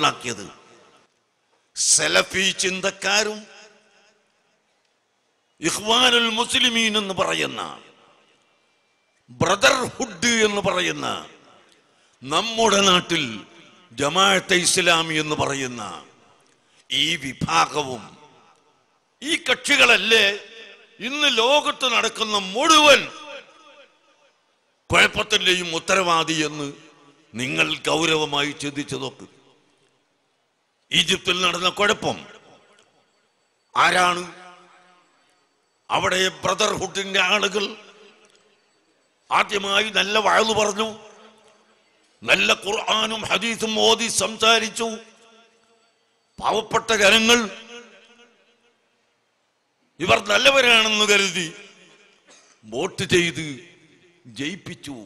മനസ്സിലാക്കിയത് സെലഫി ചിന്തക്കാരും ഇഹ്വാനുൽ മുസ്ലിമീൻ എന്ന് പറയുന്ന ബ്രദർഹുഡ് എന്ന് പറയുന്ന നമ്മുടെ നാട്ടിൽ ജമാഅത്തെ ഇസ്ലാമി എന്ന് പറയുന്ന ഈ വിഭാഗവും ഈ കക്ഷികളല്ലേ ഇന്ന് ലോകത്ത് നടക്കുന്ന മുഴുവൻ കുഴപ്പത്തിൻ്റെയും ഉത്തരവാദി എന്ന് നിങ്ങൾ ഗൗരവമായി ചിന്തിച്ചു നോക്കും ഈജിപ്തിൽ നടന്ന കുഴപ്പം ആരാണ് അവിടെ ബ്രദർഹുഡിന്റെ ആളുകൾ ആദ്യമായി നല്ല വാഴ്ന്നു പറഞ്ഞു നല്ല ഖുർആാനും ഹദീസും ഓതി സംസാരിച്ചു പാവപ്പെട്ട ജനങ്ങൾ ഇവർ നല്ലവരാണെന്ന് കരുതി വോട്ട് ചെയ്ത് ജയിപ്പിച്ചു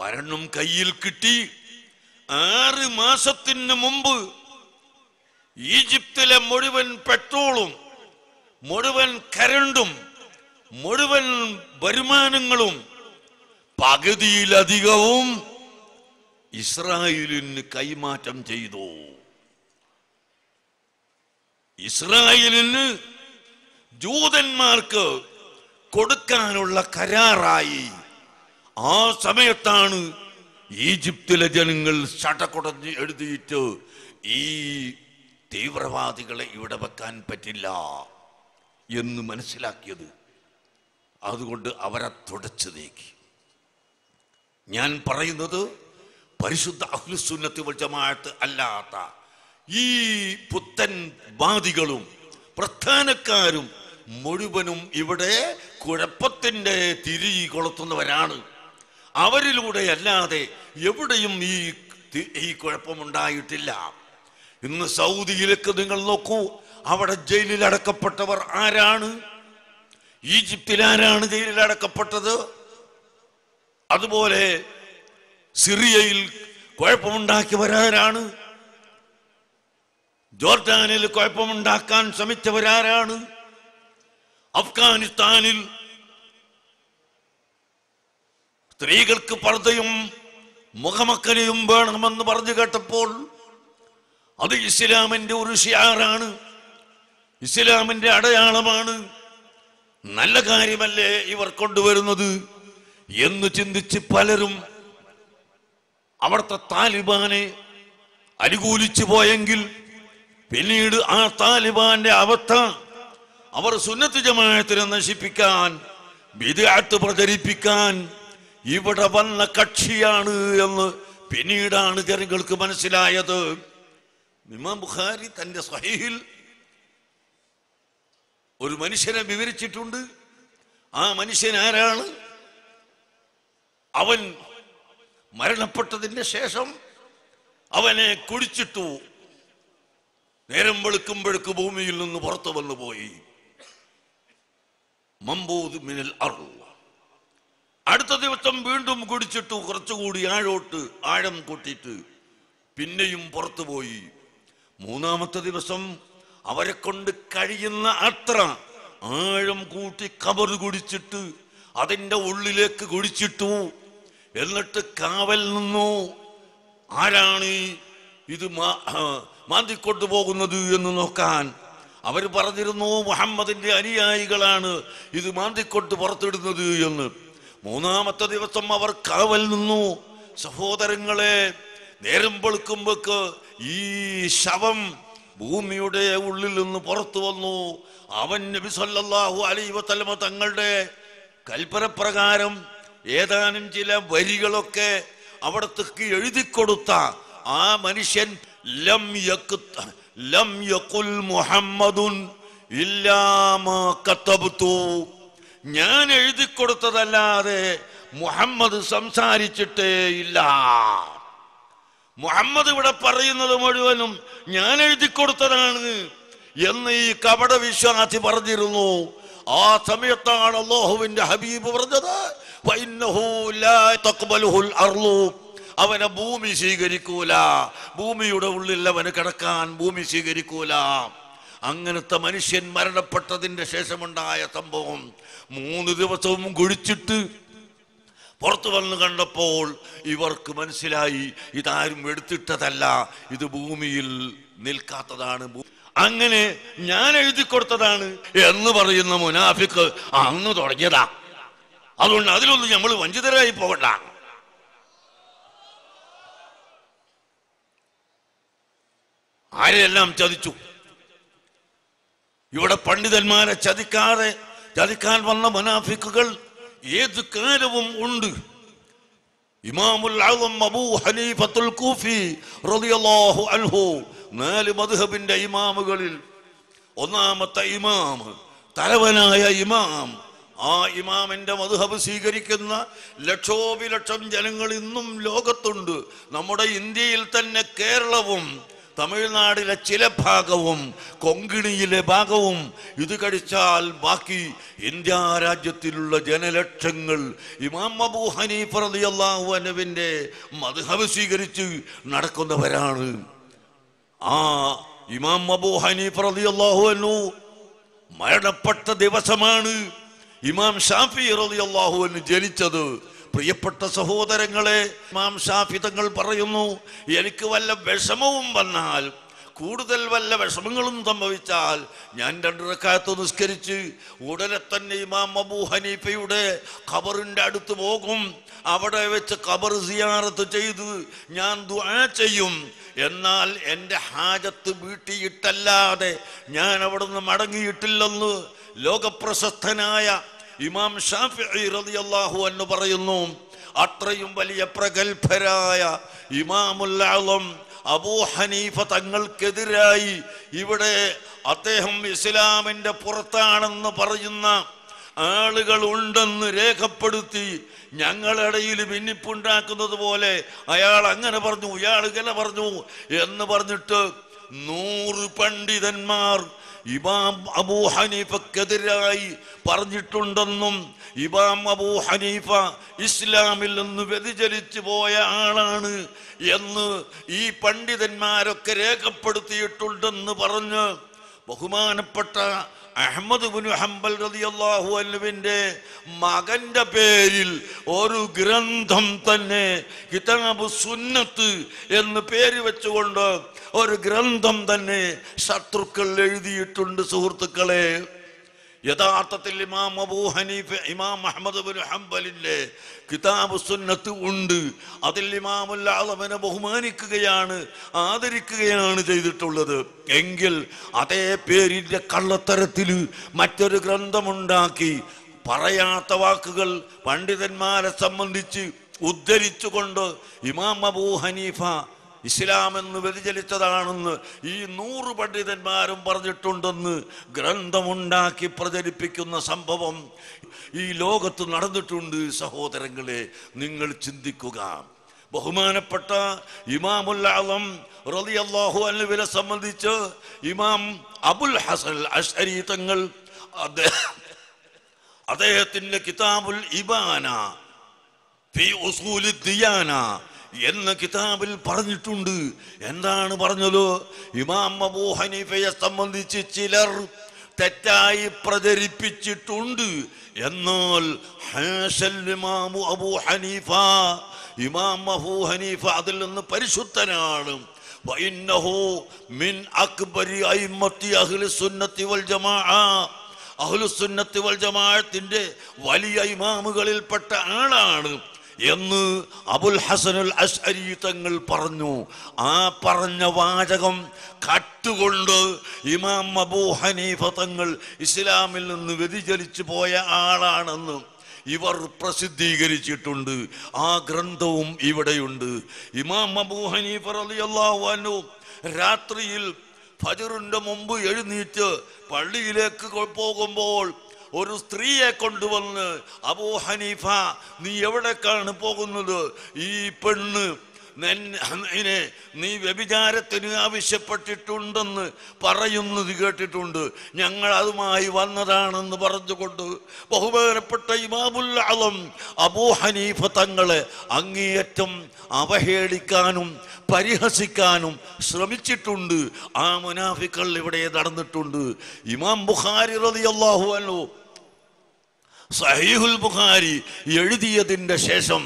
ഭരണം കയ്യിൽ കിട്ടി ആറ് മാസത്തിന് മുമ്പ് ഈജിപ്തിലെ മുഴുവൻ പെട്രോളും മുഴുവൻ കരണ്ടും മുഴുവൻ വരുമാനങ്ങളും പകുതിയിലധികവും ഇസ്രായേലിന് കൈമാറ്റം ചെയ്തു ഇസ്രായേലിന് ജൂതന്മാർക്ക് കൊടുക്കാനുള്ള കരാറായി ആ സമയത്താണ് ഈജിപ്തിലെ ജനങ്ങൾ ചടക്കുടഞ്ഞ് എഴുതിയിട്ട് ഈ തീവ്രവാദികളെ ഇവിടെ വെക്കാൻ പറ്റില്ല എന്ന് മനസ്സിലാക്കിയത് അതുകൊണ്ട് അവരെ തുടച്ചു നീക്കി ഞാൻ പറയുന്നത് പരിശുദ്ധ അഹ്ലുസുന്നത്തി വജമായത്ത് അല്ലാത്ത ഈ പുത്തൻ വാദികളും പ്രധാനക്കാരും മുഴുവനും ഇവിടെ കുഴപ്പത്തിൻ്റെ തിരി കൊളുത്തുന്നവരാണ് അവരിലൂടെ അല്ലാതെ എവിടെയും ഈ ഈ കുഴപ്പമുണ്ടായിട്ടില്ല ഇന്ന് സൗദിയിലേക്ക് നിങ്ങൾ നോക്കൂ അവിടെ ജയിലിൽ അടക്കപ്പെട്ടവർ ആരാണ് ഈജിപ്തിൽ ആരാണ് ജയിലിൽ അടക്കപ്പെട്ടത് അതുപോലെ സിറിയയിൽ കുഴപ്പമുണ്ടാക്കിയവരാരാണ് ജോർദാനിൽ കുഴപ്പമുണ്ടാക്കാൻ ശ്രമിച്ചവരാരാണ് അഫ്ഗാനിസ്ഥാനിൽ സ്ത്രീകൾക്ക് പർദ്ധയും മുഖമക്കലയും വേണമെന്ന് പറഞ്ഞു കേട്ടപ്പോൾ അത് ഇസ്ലാമിന്റെ ഒരു ഷിയാറാണ് ഇസ്ലാമിന്റെ അടയാളമാണ് നല്ല കാര്യമല്ലേ ഇവർ കൊണ്ടുവരുന്നത് എന്ന് ചിന്തിച്ച് പലരും അവിടുത്തെ താലിബാനെ അനുകൂലിച്ചു പോയെങ്കിൽ പിന്നീട് ആ താലിബാന്റെ അവസ്ഥ അവർ സുന്നത്ത് ജമായത്തിനെ നശിപ്പിക്കാൻ വിദ്യാർത്ഥ പ്രചരിപ്പിക്കാൻ ഇവിടെ വന്ന കക്ഷിയാണ് എന്ന് പിന്നീടാണ് ജനങ്ങൾക്ക് മനസ്സിലായത് ഇമാം ബുഖാരി തന്റെ സഹിയിൽ ഒരു മനുഷ്യനെ വിവരിച്ചിട്ടുണ്ട് ആ മനുഷ്യൻ ആരാണ് അവൻ മരണപ്പെട്ടതിൻ്റെ ശേഷം അവനെ കുടിച്ചിട്ടു നേരം വെളുക്കുമ്പോഴേക്ക് ഭൂമിയിൽ നിന്ന് പുറത്തു വന്നുപോയി മമ്പൂത് മിനൽ അറുവ അടുത്ത ദിവസം വീണ്ടും കുടിച്ചിട്ട് കുറച്ചുകൂടി ആഴോട്ട് ആഴം കൂട്ടിയിട്ട് പിന്നെയും പുറത്തുപോയി മൂന്നാമത്തെ ദിവസം അവരെ കൊണ്ട് കഴിയുന്ന അത്ര ആഴം കൂട്ടി കബർ കുടിച്ചിട്ട് അതിൻ്റെ ഉള്ളിലേക്ക് കുടിച്ചിട്ടു എന്നിട്ട് കാവൽ നിന്നു ആരാണ് ഇത് മാന്തിക്കൊണ്ടുപോകുന്നത് എന്ന് നോക്കാൻ അവർ പറഞ്ഞിരുന്നു മുഹമ്മദിന്റെ അനുയായികളാണ് ഇത് മാന്തിക്കൊണ്ട് പുറത്തിടുന്നത് എന്ന് മൂന്നാമത്തെ ദിവസം അവർ കാവൽ നിന്നു സഹോദരങ്ങളെ നേരം പൊളുക്കുമ്പോക്ക് ഈ ശവം ഭൂമിയുടെ ഉള്ളിൽ നിന്ന് പുറത്തു വന്നു അവൻ നബി സല്ലല്ലാഹു അലൈഹി വസല്ലമ തങ്ങളുടെ കൽപ്പനപ്രകാരം ഏതാനും ചില വരികളൊക്കെ അവിടത്തേക്ക് എഴുതി കൊടുത്ത ആ മനുഷ്യൻ ലം ലം യക്കുൽ മുഹമ്മദുൻ ഇല്ലാമ കത്തബുത്തു ഞാൻ എഴുതി കൊടുത്തതല്ലാതെ മുഹമ്മദ് സംസാരിച്ചിട്ടേ ഇല്ല മുഹമ്മദ് ഇവിടെ പറയുന്നത് മുഴുവനും ഞാൻ എഴുതി കൊടുത്തതാണ് എന്ന് ഈ കപട വിശ്വാസി പറഞ്ഞിരുന്നു ആ സമയത്താണ് അള്ളാഹുവിന്റെ ഹബീബ് പറഞ്ഞത് അവനെ ഭൂമി സ്വീകരിക്കൂല ഭൂമിയുടെ ഉള്ളിൽ അവന് കിടക്കാൻ ഭൂമി സ്വീകരിക്കൂല അങ്ങനത്തെ മനുഷ്യൻ മരണപ്പെട്ടതിൻ്റെ ശേഷമുണ്ടായ സംഭവം മൂന്ന് ദിവസവും കുഴിച്ചിട്ട് പുറത്തു വന്ന് കണ്ടപ്പോൾ ഇവർക്ക് മനസ്സിലായി ഇതാരും എടുത്തിട്ടതല്ല ഇത് ഭൂമിയിൽ നിൽക്കാത്തതാണ് അങ്ങനെ ഞാൻ എഴുതി കൊടുത്തതാണ് എന്ന് പറയുന്ന മുനാഫിക്ക് അന്ന് തുടങ്ങിയതാ അതുകൊണ്ട് അതിലൊന്നും നമ്മൾ വഞ്ചിതരായി പോകണ്ട ആരെയെല്ലാം ചതിച്ചു ഇവിടെ പണ്ഡിതന്മാരെ ചതിക്കാതെ ചതിക്കാൻ വന്ന മനാഫിക്കുകൾ ഏത് കാലവും ഉണ്ട് ഇമാമുൽ അബൂ കൂഫി റളിയല്ലാഹു അൻഹു നാല് മദ്ഹബിന്റെ ഇമാമുകളിൽ ഒന്നാമത്തെ ഇമാം തലവനായ ഇമാം ആ ഇമാമിന്റെ മധുഹബ് സ്വീകരിക്കുന്ന ലക്ഷോപിലക്ഷം ജനങ്ങൾ ഇന്നും ലോകത്തുണ്ട് നമ്മുടെ ഇന്ത്യയിൽ തന്നെ കേരളവും തമിഴ്നാടിലെ ചില ഭാഗവും കൊങ്കിണിയിലെ ഭാഗവും ഇത് കഴിച്ചാൽ ബാക്കി ഇന്ത്യ രാജ്യത്തിലുള്ള ജനലക്ഷങ്ങൾ ഇമാം അബൂ ഹനീഫ് റളിയല്ലാഹു അനുവിൻ്റെ മദ്ഹബ് സ്വീകരിച്ച് നടക്കുന്നവരാണ് ആ ഇമാം അബൂ ഹനീഫ് റളിയല്ലാഹു അനു മരണപ്പെട്ട ദിവസമാണ് ഇമാം ഷാഫി റളിയല്ലാഹു അനു ജനിച്ചത് പ്രിയപ്പെട്ട സഹോദരങ്ങളെ മാംസാഫിതങ്ങൾ പറയുന്നു എനിക്ക് വല്ല വിഷമവും വന്നാൽ കൂടുതൽ വല്ല വിഷമങ്ങളും സംഭവിച്ചാൽ ഞാൻ രണ്ടിടക്കാലത്ത് നിസ്കരിച്ച് ഉടനെ തന്നെ ഇമാം അബൂ ഹനീഫയുടെ ഖബറിൻ്റെ അടുത്ത് പോകും അവിടെ വെച്ച് ഖബർ സിയാറത്ത് ചെയ്ത് ഞാൻ ദുആ ചെയ്യും എന്നാൽ എൻ്റെ ഹാജത്ത് വീട്ടിയിട്ടല്ലാതെ ഞാൻ അവിടുന്ന് മടങ്ങിയിട്ടില്ലെന്ന് ലോകപ്രശസ്തനായ ഇമാം ഷാഫി റളിയല്ലാഹു എന്ന് പറയുന്നു അത്രയും വലിയ പ്രഗത്ഭരായ ഇമാമുല്ലാളും അബൂ ഹനീഫ തങ്ങൾക്കെതിരായി ഇവിടെ അദ്ദേഹം ഇസ്ലാമിൻ്റെ പുറത്താണെന്ന് പറയുന്ന ആളുകൾ ഉണ്ടെന്ന് രേഖപ്പെടുത്തി ഞങ്ങളിടയിൽ ഭിന്നിപ്പുണ്ടാക്കുന്നത് പോലെ അയാൾ അങ്ങനെ പറഞ്ഞു ഇയാൾ ഇങ്ങനെ പറഞ്ഞു എന്ന് പറഞ്ഞിട്ട് നൂറ് പണ്ഡിതന്മാർ ഇമാം അബൂ ഹനീഫക്കെതിരായി പറഞ്ഞിട്ടുണ്ടെന്നും ഇമാം അബൂ ഹനീഫ ഇസ്ലാമിൽ നിന്ന് വ്യതിചലിച്ചു പോയ ആളാണ് എന്ന് ഈ പണ്ഡിതന്മാരൊക്കെ രേഖപ്പെടുത്തിയിട്ടുണ്ടെന്ന് പറഞ്ഞ് ബഹുമാനപ്പെട്ട അഹമ്മദ് ബുനു ഹംബൽ റതിയല്ലാഹു അല്ലുവിൻ്റെ മകൻ്റെ പേരിൽ ഒരു ഗ്രന്ഥം തന്നെ കിതാബ് സുന്നത്ത് എന്ന് പേര് വെച്ചുകൊണ്ട് ഒരു ഗ്രന്ഥം തന്നെ ശത്രുക്കൾ എഴുതിയിട്ടുണ്ട് സുഹൃത്തുക്കളെ യഥാർത്ഥത്തിൽ ഇമാം അബൂ ഹനീഫ് ഇമാം അഹമ്മദ് ബിൻ ഹംബലിൻ്റെ കിതാബ് സുന്നത്ത് ഉണ്ട് അതിൽ ഇമാമുൽ ബഹുമാനിക്കുകയാണ് ആദരിക്കുകയാണ് ചെയ്തിട്ടുള്ളത് എങ്കിൽ അതേ പേരിൻ്റെ കള്ളത്തരത്തിൽ മറ്റൊരു ഗ്രന്ഥമുണ്ടാക്കി പറയാത്ത വാക്കുകൾ പണ്ഡിതന്മാരെ സംബന്ധിച്ച് ഉദ്ധരിച്ചുകൊണ്ട് ഇമാം അബൂ ഹനീഫ ഇസ്ലാം എന്ന് വ്യതിചലിച്ചതാണെന്ന് ഈ നൂറ് പണ്ഡിതന്മാരും പറഞ്ഞിട്ടുണ്ടെന്ന് ഗ്രന്ഥമുണ്ടാക്കി പ്രചരിപ്പിക്കുന്ന സംഭവം ഈ ലോകത്ത് നടന്നിട്ടുണ്ട് സഹോദരങ്ങളെ നിങ്ങൾ ചിന്തിക്കുക ബഹുമാനപ്പെട്ട ഇമാമുല്ലാളം റലി അള്ളാഹു അല്ലെ സംബന്ധിച്ച് ഇമാം അബുൽ ഹസൻ അഷരി തങ്ങൾ അദ്ദേഹത്തിന്റെ കിതാബുൽ ഇബാന ദിയാന എന്ന് കിതാബിൽ പറഞ്ഞിട്ടുണ്ട് എന്താണ് പറഞ്ഞല്ലോ ഇമാം അബൂ ഹനീഫയെ സംബന്ധിച്ച് ചിലർ തെറ്റായി പ്രചരിപ്പിച്ചിട്ടുണ്ട് എന്നാൽ ഇമാമു അബൂ ഹനീഫ ഇമാം അബൂ ഹനീഫ അതിൽ നിന്ന് പരിശുദ്ധനാണ് അഹ്ലുസുന്നത്തി വൽ ജമാഅത്തിന്റെ വലിയ ഇമാമുകളിൽപ്പെട്ട ആളാണ് എന്ന് അബുൽ ഹസനുൽ അസ്അരി തങ്ങൾ പറഞ്ഞു ആ പറഞ്ഞ വാചകം കട്ടുകൊണ്ട് ഇമാം അബൂ ഹനീഫ തങ്ങൾ ഇസ്ലാമിൽ നിന്ന് വ്യതിചലിച്ചു പോയ ആളാണെന്ന് ഇവർ പ്രസിദ്ധീകരിച്ചിട്ടുണ്ട് ആ ഗ്രന്ഥവും ഇവിടെയുണ്ട് ഇമാം അബൂ ഹനീഫ റളിയല്ലാഹു അൻഹു രാത്രിയിൽ ഫജറിൻ്റെ മുമ്പ് എഴുന്നേറ്റ് പള്ളിയിലേക്ക് പോകുമ്പോൾ ഒരു സ്ത്രീയെ കൊണ്ടുവന്ന് അബൂ ഹനീഫ നീ എവിടേക്കാണ് പോകുന്നത് ഈ പെണ്ണ് എന്നെ നീ വ്യഭിചാരത്തിന് ആവശ്യപ്പെട്ടിട്ടുണ്ടെന്ന് പറയുന്നത് കേട്ടിട്ടുണ്ട് ഞങ്ങൾ അതുമായി വന്നതാണെന്ന് പറഞ്ഞുകൊണ്ട് ബഹുമാനപ്പെട്ട ഇമാമുൽ അളം അബൂ ഹനീഫ തങ്ങളെ അങ്ങേയറ്റം അവഹേളിക്കാനും പരിഹസിക്കാനും ശ്രമിച്ചിട്ടുണ്ട് ആ മുനാഫിക്കൾ ഇവിടെ നടന്നിട്ടുണ്ട് ഇമാം ബുഖാരി റളിയല്ലാഹു അൻഹു സഹീഹുൽ ബുഖാരി എഴുതിയതിൻ്റെ ശേഷം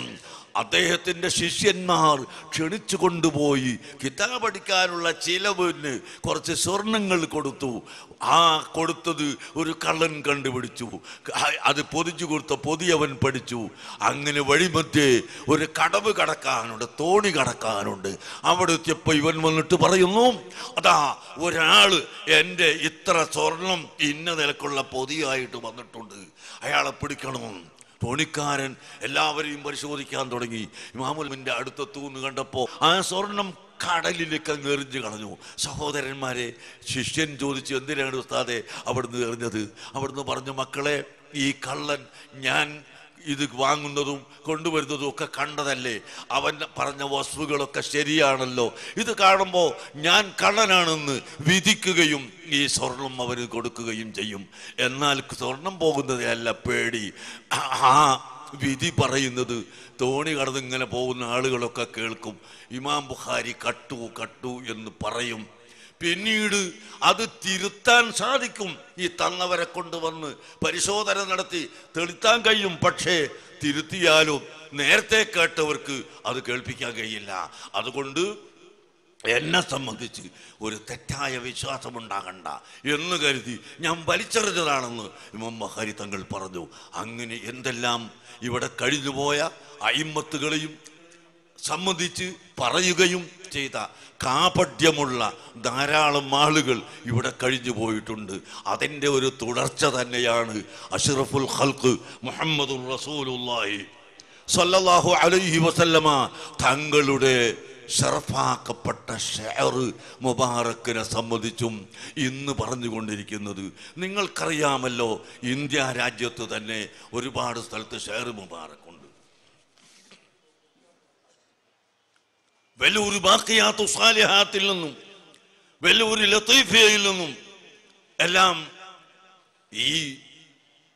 അദ്ദേഹത്തിൻ്റെ ശിഷ്യന്മാർ ക്ഷണിച്ചു കൊണ്ടുപോയി കിതാബ് പഠിക്കാനുള്ള ചിലവിന് കുറച്ച് സ്വർണങ്ങൾ കൊടുത്തു ആ കൊടുത്തത് ഒരു കള്ളൻ കണ്ടുപിടിച്ചു അത് പൊതിച്ചു കൊടുത്ത അവൻ പഠിച്ചു അങ്ങനെ വഴിമധ്യേ ഒരു കടവ് കടക്കാനുണ്ട് തോണി കടക്കാനുണ്ട് അവിടെ എത്തിയപ്പോൾ ഇവൻ വന്നിട്ട് പറയുന്നു അതാ ഒരാൾ എൻ്റെ ഇത്ര സ്വർണം ഇന്ന നിലക്കുള്ള പൊതിയായിട്ട് വന്നിട്ടുണ്ട് അയാളെ പിടിക്കണം തോണിക്കാരൻ എല്ലാവരെയും പരിശോധിക്കാൻ തുടങ്ങി അടുത്ത തൂന്ന് കണ്ടപ്പോൾ ആ സ്വർണം കടലിലേക്ക് എറിഞ്ഞു കളഞ്ഞു സഹോദരന്മാരെ ശിഷ്യൻ ചോദിച്ചു എന്തിനാണ് ഉസ്താദെ അവിടുന്ന് എറിഞ്ഞത് അവിടുന്ന് പറഞ്ഞു മക്കളെ ഈ കള്ളൻ ഞാൻ ഇത് വാങ്ങുന്നതും കൊണ്ടുവരുന്നതും ഒക്കെ കണ്ടതല്ലേ അവൻ പറഞ്ഞ വസ്തുക്കളൊക്കെ ശരിയാണല്ലോ ഇത് കാണുമ്പോൾ ഞാൻ കള്ളനാണെന്ന് വിധിക്കുകയും ഈ സ്വർണം അവന് കൊടുക്കുകയും ചെയ്യും എന്നാൽ സ്വർണം പോകുന്നതല്ല പേടി ആ വിധി പറയുന്നത് തോണി കടന്നിങ്ങനെ പോകുന്ന ആളുകളൊക്കെ കേൾക്കും ഇമാം ബുഖാരി കട്ടു കട്ടു എന്ന് പറയും പിന്നീട് അത് തിരുത്താൻ സാധിക്കും ഈ തന്നവരെ കൊണ്ടുവന്ന് പരിശോധന നടത്തി തെളിത്താൻ കഴിയും പക്ഷേ തിരുത്തിയാലും നേരത്തെ കേട്ടവർക്ക് അത് കേൾപ്പിക്കാൻ കഴിയില്ല അതുകൊണ്ട് എന്നെ സംബന്ധിച്ച് ഒരു തെറ്റായ വിശ്വാസമുണ്ടാകണ്ട എന്ന് കരുതി ഞാൻ വലിച്ചെറിഞ്ഞതാണെന്ന് ഇമം മഹരി തങ്ങൾ പറഞ്ഞു അങ്ങനെ എന്തെല്ലാം ഇവിടെ കഴിഞ്ഞുപോയ അയിമ്മത്തുകളെയും സംബന്ധിച്ച് പറയുകയും ചെയ്ത കാപഢ്യമുള്ള ധാരാളം ആളുകൾ ഇവിടെ കഴിഞ്ഞു പോയിട്ടുണ്ട് അതിൻ്റെ ഒരു തുടർച്ച തന്നെയാണ് അഷ്റഫുൽ ഹൽക്ക് മുഹമ്മദുൽ റസൂലുല്ലാഹി സല്ലല്ലാഹു അലൈഹി വസല്ലമ തങ്ങളുടെ ഷറഫാക്കപ്പെട്ട ഷെയർ മുബാറക്കിനെ സംബന്ധിച്ചും ഇന്ന് പറഞ്ഞുകൊണ്ടിരിക്കുന്നത് നിങ്ങൾക്കറിയാമല്ലോ ഇന്ത്യ രാജ്യത്ത് തന്നെ ഒരുപാട് സ്ഥലത്ത് ഷെയർ മുബാറക് വെല്ലൂർ ബാക്കിയാത്തു സാലിഹാത്തിൽ നിന്നും വെല്ലൂർ ലത്തീഫയിൽ നിന്നും എല്ലാം ഈ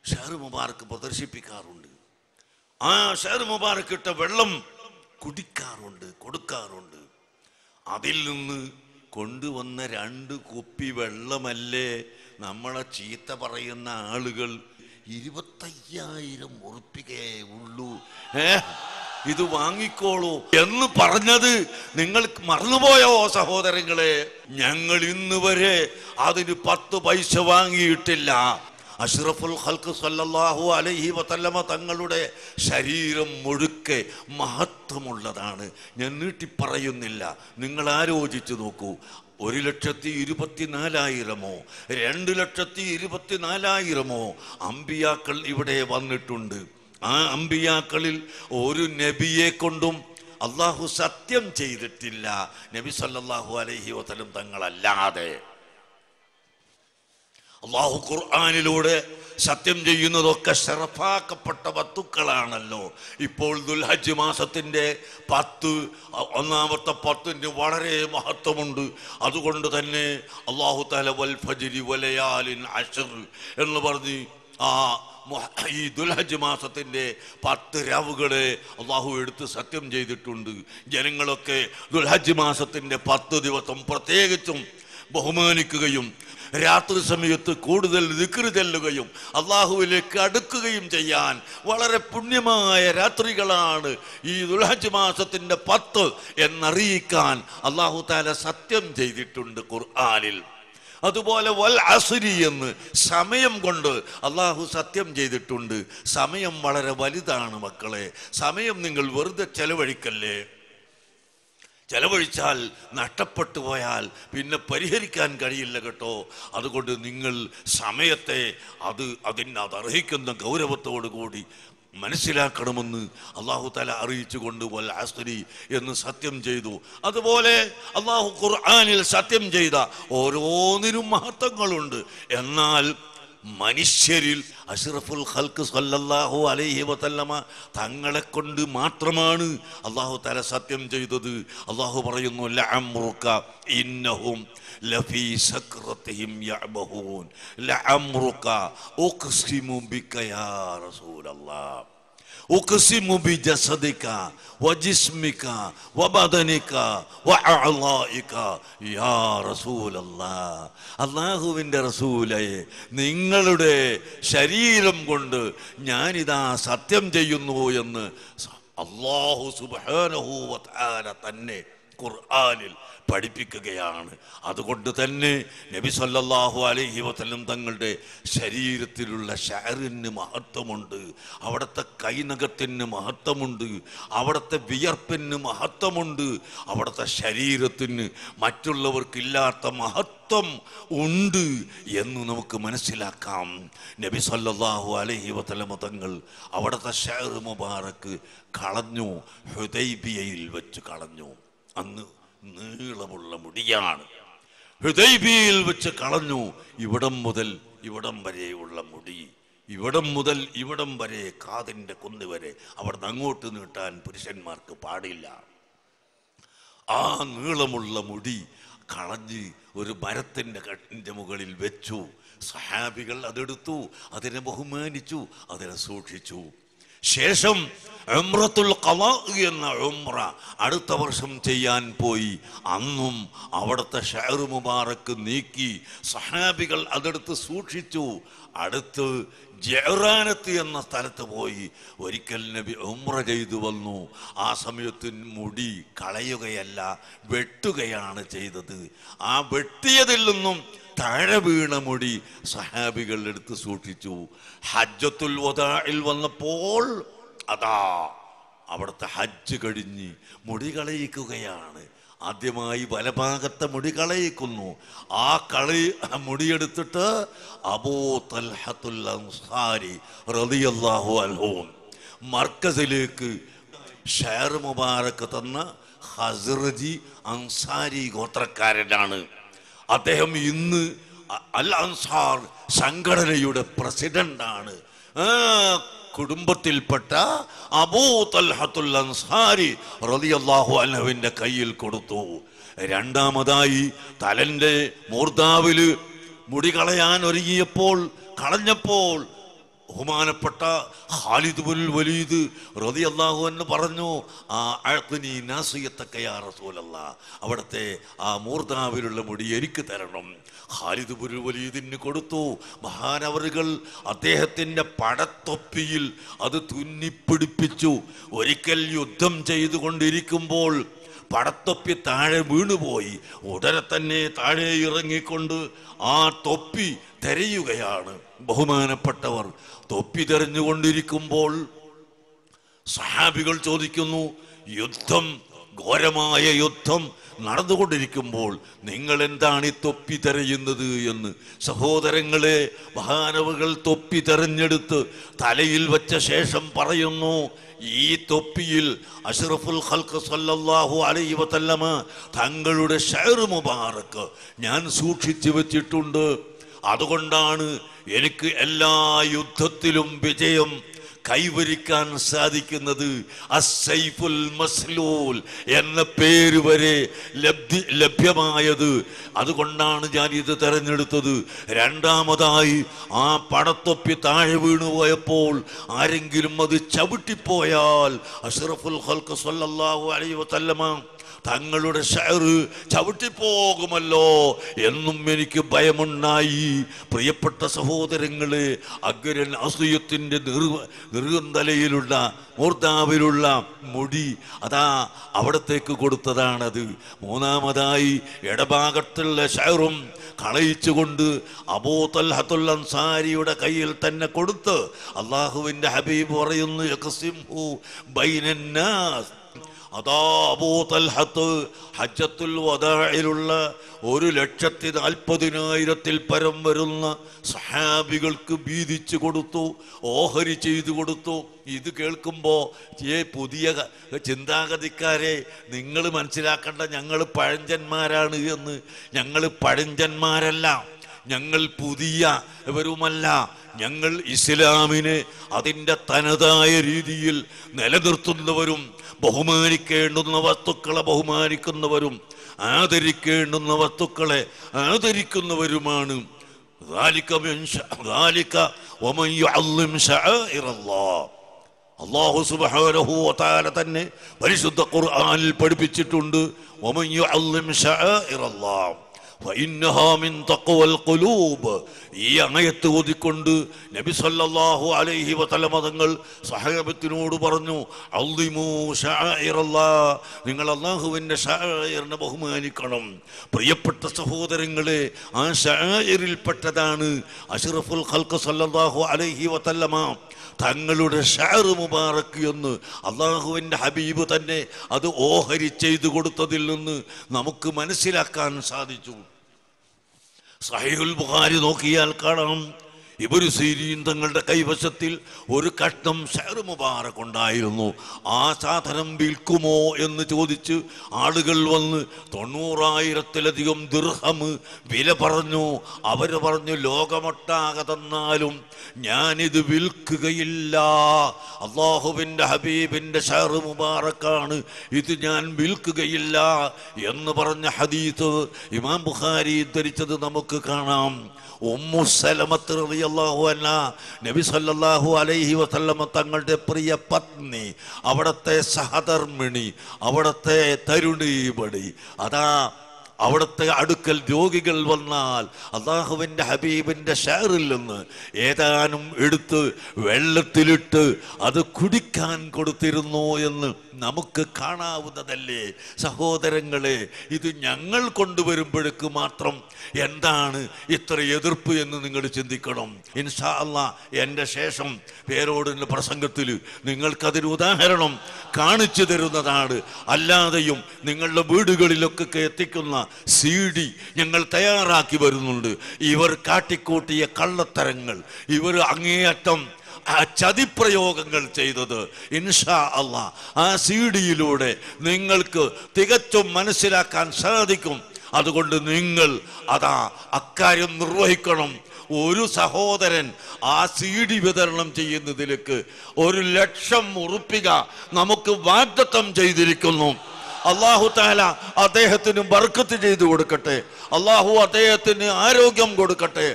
ഷെയർ മുബാറക്ക് പ്രദർശിപ്പിക്കാറുണ്ട് ആ ഷെയർ മുബാറക്ക് ഇട്ട വെള്ളം കുടിക്കാറുണ്ട് കൊടുക്കാറുണ്ട് അതിൽ നിന്ന് കൊണ്ടുവന്ന രണ്ട് കുപ്പി വെള്ളമല്ലേ നമ്മളെ ചീത്ത പറയുന്ന ആളുകൾ ഇരുപത്തയ്യായിരം ഉറുപ്പികയേ ഉള്ളൂ ഏഹ് ഇത് വാങ്ങിക്കോളൂ എന്ന് പറഞ്ഞത് നിങ്ങൾ മറന്നുപോയോ സഹോദരങ്ങളെ ഞങ്ങൾ ഇന്ന് വരെ അതിന് പത്ത് പൈസ വാങ്ങിയിട്ടില്ല അഷ്റഫുൽ ഹൽക്ക് സല്ലല്ലാഹു അലൈഹി വസല്ലമ തങ്ങളുടെ ശരീരം മുഴുക്കെ മഹത്വമുള്ളതാണ് ഞാൻ നീട്ടി പറയുന്നില്ല നിങ്ങൾ ആലോചിച്ചു നോക്കൂ ഒരു ലക്ഷത്തി നാലായിരമോ രണ്ട് ലക്ഷത്തി നാലായിരമോ അമ്പിയാക്കൾ ഇവിടെ വന്നിട്ടുണ്ട് ആ അമ്പിയാക്കളിൽ ഒരു നബിയെ കൊണ്ടും അള്ളാഹു സത്യം ചെയ്തിട്ടില്ല നബി സല്ലാഹു അലൈഹി വസ്ലും തങ്ങളല്ലാതെ അള്ളാഹു ഖുർആാനിലൂടെ സത്യം ചെയ്യുന്നതൊക്കെ ഷെറഫാക്കപ്പെട്ട വത്തുക്കളാണല്ലോ ഇപ്പോൾ ദുൽഹജ് മാസത്തിൻ്റെ പത്ത് ഒന്നാമത്തെ പത്തിന് വളരെ മഹത്വമുണ്ട് അതുകൊണ്ട് തന്നെ അള്ളാഹു തല വൽ ഫജിരി വലയാലിൻ അഷർ എന്ന് പറഞ്ഞ് ആ ഈ ദുൽഹജ് മാസത്തിൻ്റെ പത്ത് രാവുകളെ അള്ളാഹു എടുത്ത് സത്യം ചെയ്തിട്ടുണ്ട് ജനങ്ങളൊക്കെ ദുൽഹജ് മാസത്തിൻ്റെ പത്ത് ദിവസം പ്രത്യേകിച്ചും ബഹുമാനിക്കുകയും രാത്രി സമയത്ത് കൂടുതൽ ദിക്കറി ചെല്ലുകയും അള്ളാഹുവിലേക്ക് അടുക്കുകയും ചെയ്യാൻ വളരെ പുണ്യമായ രാത്രികളാണ് ഈ ദുൽഹജ് മാസത്തിൻ്റെ പത്ത് എന്നറിയിക്കാൻ അള്ളാഹു താല സത്യം ചെയ്തിട്ടുണ്ട് ഖുർആാനിൽ അതുപോലെ വൽ അസുരി എന്ന് സമയം കൊണ്ട് അള്ളാഹു സത്യം ചെയ്തിട്ടുണ്ട് സമയം വളരെ വലുതാണ് മക്കളെ സമയം നിങ്ങൾ വെറുതെ ചെലവഴിക്കല്ലേ ചെലവഴിച്ചാൽ നഷ്ടപ്പെട്ടു പോയാൽ പിന്നെ പരിഹരിക്കാൻ കഴിയില്ല കേട്ടോ അതുകൊണ്ട് നിങ്ങൾ സമയത്തെ അത് അതിനർഹിക്കുന്ന ഗൗരവത്തോടു കൂടി മനസ്സിലാക്കണമെന്ന് അള്ളാഹു തല അറിയിച്ചുകൊണ്ട് വൽ അസ്രി എന്ന് സത്യം ചെയ്തു അതുപോലെ അള്ളാഹു ഖുർആാനിൽ സത്യം ചെയ്ത ഓരോന്നിനും മഹത്വങ്ങളുണ്ട് എന്നാൽ മനുഷ്യരിൽ അഷ്റഫുൽ ഹൽക്ക് സല്ലാഹു അലൈഹി വസല്ലമ തങ്ങളെ കൊണ്ട് മാത്രമാണ് അള്ളാഹു തല സത്യം ചെയ്തത് അള്ളാഹു പറയുന്നു ലഅംറുക ഇന്നഹും ലഫി സക്രത്തിഹിം യഅബഹൂൻ ലഅംറുക ഉഖ്സിമു ബിക യാ റസൂലല്ലാഹ് ഉക്സിമു ബി ജസദിക വജിസ്മിക വബദനിക വഅഅലായിക യാ റസൂലല്ലാഹ് അല്ലാഹുവിൻ്റെ റസൂലേ നിങ്ങളുടെ ശരീരം കൊണ്ട് ഞാനിതാ സത്യം ചെയ്യുന്നു എന്ന് അള്ളാഹു സുബാനഹു തന്നെ ഖുർആാനിൽ പഠിപ്പിക്കുകയാണ് അതുകൊണ്ട് തന്നെ നബി സല്ലാഹു അലൈഹി വസ്ലം തങ്ങളുടെ ശരീരത്തിലുള്ള ഷഹറിന് മഹത്വമുണ്ട് അവിടുത്തെ കൈനകത്തിന് മഹത്വമുണ്ട് അവിടുത്തെ വിയർപ്പിന് മഹത്വമുണ്ട് അവിടുത്തെ ശരീരത്തിന് മറ്റുള്ളവർക്കില്ലാത്ത മഹത്വം ഉണ്ട് എന്ന് നമുക്ക് മനസ്സിലാക്കാം നബി സല്ലാഹു അലൈഹി വസ്ലമ തങ്ങൾ അവിടുത്തെ ഷഹർ മുബാറക്ക് കളഞ്ഞു ഹൃദൈബിയയിൽ വെച്ച് കളഞ്ഞു അന്ന് നീളമുള്ള മുടിയാണ് ഹൃദയബിയിൽ വെച്ച് കളഞ്ഞു ഇവിടം മുതൽ ഇവിടം വരെയുള്ള മുടി ഇവിടം മുതൽ ഇവിടം വരെ കാതിൻ്റെ കുന്ന് വരെ അവിടുന്ന് അങ്ങോട്ട് നീട്ടാൻ പുരുഷന്മാർക്ക് പാടില്ല ആ നീളമുള്ള മുടി കളഞ്ഞ് ഒരു മരത്തിൻ്റെ കട്ടിൻ്റെ മുകളിൽ വെച്ചു സഹാബികൾ അതെടുത്തു അതിനെ ബഹുമാനിച്ചു അതിനെ സൂക്ഷിച്ചു ശേഷം ഉംറത്തുൽ കല എന്ന ഉംറ അടുത്ത വർഷം ചെയ്യാൻ പോയി അന്നും അവിടുത്തെ ഷെയർ മുബാറക്ക് നീക്കി സഹാബികൾ അതെടുത്ത് സൂക്ഷിച്ചു അടുത്ത് ജെറാനത്ത് എന്ന സ്ഥലത്ത് പോയി ഒരിക്കൽ നബി ഉമ്ര ചെയ്തു വന്നു ആ സമയത്ത് മുടി കളയുകയല്ല വെട്ടുകയാണ് ചെയ്തത് ആ വെട്ടിയതിൽ നിന്നും താഴെ വീണ മുടി സഹാബികളുടെ അടുത്ത് സൂക്ഷിച്ചു ഹജ്ജത്തുൽ വദായിൽ വന്നപ്പോൾ അതാ അവിടുത്തെ ഹജ്ജ് കഴിഞ്ഞ് മുടി കളയിക്കുകയാണ് ആദ്യമായി വലഭാഗത്തെ മുടി കളയിക്കുന്നു ആ കളി മുടിയെടുത്തിട്ട് അബൂ തൽഹത്തുൽ അൻസാരി റളിയല്ലാഹു അൻഹു മർക്കസിലേക്ക് ഷേർ മുബാറക്ക് തന്ന ഹസ്രജി അൻസാരി ഗോത്രക്കാരനാണ് അദ്ദേഹം ഇന്ന് അൽ അൻസാർ സംഘടനയുടെ പ്രസിഡന്റാണ് കുടുംബത്തിൽപ്പെട്ട അബൂ തൽഹത്തുൽ അൻസാരി റളിയല്ലാഹു അലഹുവിൻ്റെ കയ്യിൽ കൊടുത്തു രണ്ടാമതായി തലൻ്റെ മൂർദാവില് മുടി കളയാൻ ഒരുങ്ങിയപ്പോൾ കളഞ്ഞപ്പോൾ ബഹുമാനപ്പെട്ട ഖാലിദ് ബുൽ വലീദ് റതി അള്ളാഹു എന്ന് പറഞ്ഞു ആ അഴക്കുനി നാസിയത്തക്കയാ റസൂലല്ല അവിടുത്തെ ആ മൂർധാവിലുള്ള മുടി എനിക്ക് തരണം ഖാലിദ് ബുൽ വലീദിന് കൊടുത്തു മഹാനവറുകൾ അദ്ദേഹത്തിൻ്റെ പടത്തൊപ്പിയിൽ അത് തുന്നിപ്പിടിപ്പിച്ചു ഒരിക്കൽ യുദ്ധം ചെയ്തുകൊണ്ടിരിക്കുമ്പോൾ പടത്തൊപ്പി താഴെ വീണുപോയി ഉടനെ തന്നെ താഴെ ഇറങ്ങിക്കൊണ്ട് ആ തൊപ്പി തെരയുകയാണ് ബഹുമാനപ്പെട്ടവർ തൊപ്പി തെരഞ്ഞുകൊണ്ടിരിക്കുമ്പോൾ സഹാബികൾ ചോദിക്കുന്നു യുദ്ധം ഘോരമായ യുദ്ധം നടന്നുകൊണ്ടിരിക്കുമ്പോൾ നിങ്ങൾ എന്താണ് ഈ തൊപ്പി തെരയുന്നത് എന്ന് സഹോദരങ്ങളെ മഹാനവുകൾ തൊപ്പി തെരഞ്ഞെടുത്ത് തലയിൽ വച്ച ശേഷം പറയുന്നു ഈ തൊപ്പിയിൽ അഷ്റഫുൽ ഖൽക്ക് സല്ലല്ലാഹു അലൈഹി വസല്ലമ തങ്ങളുടെ ഷെയർ മുബാറക്ക് ഞാൻ സൂക്ഷിച്ചു വെച്ചിട്ടുണ്ട് അതുകൊണ്ടാണ് എനിക്ക് എല്ലാ യുദ്ധത്തിലും വിജയം കൈവരിക്കാൻ സാധിക്കുന്നത് അസൈഫുൽ മസ്ലൂൽ എന്ന പേര് വരെ ലബ്ധി ലഭ്യമായത് അതുകൊണ്ടാണ് ഞാൻ ഇത് തിരഞ്ഞെടുത്തത് രണ്ടാമതായി ആ പടത്തൊപ്പി താഴെ വീണു പോയപ്പോൾ ആരെങ്കിലും അത് ചവിട്ടിപ്പോയാൽ അഷറഫുൽ ഹൽക്ക് സൊല്ലാഹു അലൈ തങ്ങളുടെ ഷെയറ് ചവിട്ടിപ്പോകുമല്ലോ എന്നും എനിക്ക് ഭയമുണ്ടായി പ്രിയപ്പെട്ട സഹോദരങ്ങളെ അഗ്രൻ അസൂയത്തിൻ്റെ നിർ നിർഗന്ധലയിലുള്ള മൂർത്താവിലുള്ള മുടി അതാ അവിടത്തേക്ക് കൊടുത്തതാണത് മൂന്നാമതായി ഇടഭാഗത്തുള്ള ഷെയറും കളയിച്ചുകൊണ്ട് അബൂ തൽഹത്തുൽ അൻസാരിയുടെ കയ്യിൽ തന്നെ കൊടുത്ത് അള്ളാഹുവിൻ്റെ ഹബീബ് പറയുന്നു ബൈനന്നാസ് അതാ അബൂതൽഹത്ത് ഹജ്ജത്തുൽ വദാഇലുള്ള ഒരു ലക്ഷത്തി നാൽപ്പതിനായിരത്തിൽ പരം വരുന്ന സഹാബികൾക്ക് വീതിച്ചു കൊടുത്തു ഓഹരി ചെയ്തു കൊടുത്തു ഇത് കേൾക്കുമ്പോൾ ഏ പുതിയ ചിന്താഗതിക്കാരെ നിങ്ങൾ മനസ്സിലാക്കേണ്ട ഞങ്ങൾ പഴഞ്ചന്മാരാണ് എന്ന് ഞങ്ങൾ പഴഞ്ചന്മാരെല്ലാം ഞങ്ങൾ പുതിയ ഇവരുമല്ല ഞങ്ങൾ ഇസ്ലാമിനെ അതിൻ്റെ തനതായ രീതിയിൽ നിലനിർത്തുന്നവരും ബഹുമാനിക്കേണ്ടുന്ന വസ്തുക്കളെ ബഹുമാനിക്കുന്നവരും ആദരിക്കേണ്ടുന്ന വസ്തുക്കളെ ആദരിക്കുന്നവരുമാണ് അള്ളാഹു സുബഹാനഹു താല തന്നെ പരിശുദ്ധ ഖുർആാനിൽ പഠിപ്പിച്ചിട്ടുണ്ട് ഒമയ്യു അല്ലിം ഷഅ ഇറല്ലാം ഈ അങ്ങയത്ത് ഓതിക്കൊണ്ട് നബി സല്ലാഹു അലൈഹി വതലമതങ്ങൾ സഹകത്തിനോട് പറഞ്ഞു നിങ്ങൾ അള്ളാഹുവിൻ്റെ ഷായറിനെ ബഹുമാനിക്കണം പ്രിയപ്പെട്ട സഹോദരങ്ങളെ ആ ഷായറിൽപ്പെട്ടതാണ് അഷ്റഫുൽ ഖൽക്ക് സല്ലാഹു അലൈഹി വതല്ലമ തങ്ങളുടെ ഷാറ് മുബാറക്ക് എന്ന് അള്ളാഹുവിൻ്റെ ഹബീബ് തന്നെ അത് ഓഹരി ചെയ്തു കൊടുത്തതിൽ നിന്ന് നമുക്ക് മനസ്സിലാക്കാൻ സാധിച്ചു സഹീൽ ബുഖാരി നോക്കിയാൽ കാണാം ഇവര് സീരീൻ തങ്ങളുടെ കൈവശത്തിൽ ഒരു കഷ്ണം ഷെയർ മുബാറക് ഉണ്ടായിരുന്നു ആ സാധനം വിൽക്കുമോ എന്ന് ചോദിച്ച് ആളുകൾ വന്ന് തൊണ്ണൂറായിരത്തിലധികം ദീർഹം വില പറഞ്ഞു അവർ പറഞ്ഞു ലോകമൊട്ടാകെ തന്നാലും ഞാനിത് വിൽക്കുകയില്ല അള്ളാഹുവിൻ്റെ ഹബീബിൻ്റെ ഷെയർ മുബാറക്കാണ് ഇത് ഞാൻ വിൽക്കുകയില്ല എന്ന് പറഞ്ഞ ഹദീത്ത് ഇമാം ബുഖാരി ധരിച്ചത് നമുക്ക് കാണാം ഉമ്മു സലമത്ത് റളിയ റളിയല്ലാഹു അന്ന നബി സല്ലല്ലാഹു അലൈഹി വസല്ലമ തങ്ങളുടെ പ്രിയ പത്നി അവിടത്തെ സഹധർമ്മിണി അവിടത്തെ തരുണീപടി അതാ അവിടുത്തെ അടുക്കൽ രോഗികൾ വന്നാൽ അള്ളാഹുവിൻ്റെ ഹബീബിൻ്റെ ഷെയറിൽ നിന്ന് ഏതാനും എടുത്ത് വെള്ളത്തിലിട്ട് അത് കുടിക്കാൻ കൊടുത്തിരുന്നു എന്ന് നമുക്ക് കാണാവുന്നതല്ലേ സഹോദരങ്ങളെ ഇത് ഞങ്ങൾ കൊണ്ടുവരുമ്പോഴേക്ക് മാത്രം എന്താണ് ഇത്ര എതിർപ്പ് എന്ന് നിങ്ങൾ ചിന്തിക്കണം ഇൻഷാ അല്ല എൻ്റെ ശേഷം പേരോടിൻ്റെ പ്രസംഗത്തിൽ നിങ്ങൾക്കതിന് ഉദാഹരണം കാണിച്ചു തരുന്നതാണ് അല്ലാതെയും നിങ്ങളുടെ വീടുകളിലൊക്കെ എത്തിക്കുന്ന സി ഡി ഞങ്ങൾ തയ്യാറാക്കി വരുന്നുണ്ട് ഇവർ കാട്ടിക്കൂട്ടിയ കള്ളത്തരങ്ങൾ ഇവർ അങ്ങേയറ്റം ചതിപ്രയോഗങ്ങൾ ചെയ്തത് ഇൻഷാ അല്ല ആ സി ഡിയിലൂടെ നിങ്ങൾക്ക് തികച്ചും മനസ്സിലാക്കാൻ സാധിക്കും അതുകൊണ്ട് നിങ്ങൾ അതാ അക്കാര്യം നിർവഹിക്കണം ഒരു സഹോദരൻ ആ സി ഡി വിതരണം ചെയ്യുന്നതിലേക്ക് ഒരു ലക്ഷം ഉറുപ്പിക നമുക്ക് വാഗ്ദത്തം ചെയ്തിരിക്കുന്നു അള്ളാഹു താല അദ്ദേഹത്തിന് ബർക്കത്ത് ചെയ്തു കൊടുക്കട്ടെ അള്ളാഹു അദ്ദേഹത്തിന് ആരോഗ്യം കൊടുക്കട്ടെ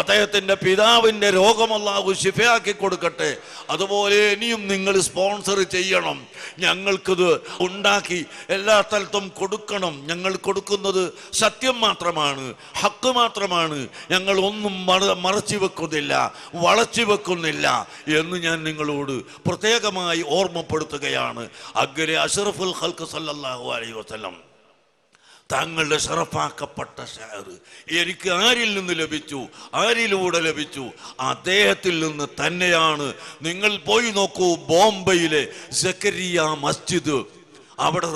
അദ്ദേഹത്തിൻ്റെ പിതാവിൻ്റെ രോഗം ശിഫയാക്കി കൊടുക്കട്ടെ അതുപോലെ ഇനിയും നിങ്ങൾ സ്പോൺസർ ചെയ്യണം ഞങ്ങൾക്കത് ഉണ്ടാക്കി എല്ലാ സ്ഥലത്തും കൊടുക്കണം ഞങ്ങൾ കൊടുക്കുന്നത് സത്യം മാത്രമാണ് ഹക്ക് മാത്രമാണ് ഞങ്ങൾ ഒന്നും മറ മറച്ചു വെക്കുന്നില്ല വളച്ചു വെക്കുന്നില്ല എന്ന് ഞാൻ നിങ്ങളോട് പ്രത്യേകമായി ഓർമ്മപ്പെടുത്തുകയാണ് അഗ്രെ അഷറഫുൽ ഹൽക്ക് സല്ലാഹു അലൈ വസ്ലം തങ്ങളുടെ ഷറഫാക്കപ്പെട്ട ഷെയർ എനിക്ക് ആരിൽ നിന്ന് ലഭിച്ചു ആരിലൂടെ ലഭിച്ചു അദ്ദേഹത്തിൽ നിന്ന് തന്നെയാണ് നിങ്ങൾ പോയി നോക്കൂ ബോംബെയിലെ സക്കരിയ മസ്ജിദ് അവിടെ